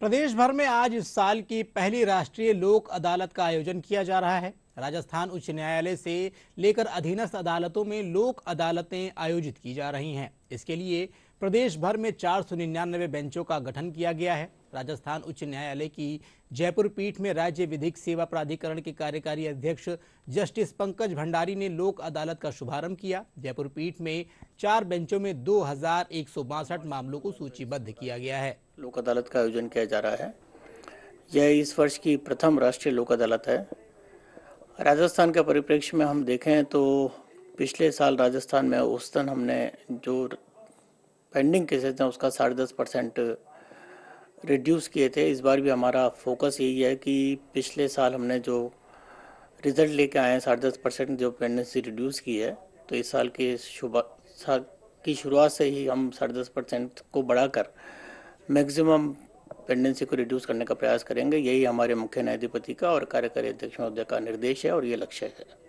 प्रदेश भर में आज इस साल की पहली राष्ट्रीय लोक अदालत का आयोजन किया जा रहा है राजस्थान उच्च न्यायालय से लेकर अधीनस्थ अदालतों में लोक अदालतें आयोजित की जा रही हैं इसके लिए प्रदेश भर में चार सौ निन्यानवे बेंचों का गठन किया गया है राजस्थान उच्च न्यायालय की जयपुर पीठ में राज्य विधिक सेवा प्राधिकरण के कार्यकारी अध्यक्ष जस्टिस पंकज भंडारी ने लोक अदालत का शुभारंभ किया जयपुर पीठ में चार बेंचों में दो मामलों को सूचीबद्ध किया गया है लोक अदालत का आयोजन किया जा रहा है यह इस वर्ष की प्रथम राष्ट्रीय लोक अदालत है राजस्थान के परिप्रेक्ष्य में हम देखें तो पिछले साल राजस्थान में औसतन हमने जो पेंडिंग केसेस हैं उसका साढ़े दस परसेंट रिड्यूस किए थे इस बार भी हमारा फोकस यही है कि पिछले साल हमने जो रिज़ल्ट लेके आए हैं साढ़े दस परसेंट जो पेंडेंसी रिड्यूस की है तो इस साल के शुभ साल की शुरुआत से ही हम साढ़े दस परसेंट को बढ़ाकर मैक्सिमम टेंडेंसी को रिड्यूस करने का प्रयास करेंगे यही हमारे मुख्य न्यायाधिपति का और कार्यकारी अध्यक्ष महोदय का निर्देश है और ये लक्ष्य है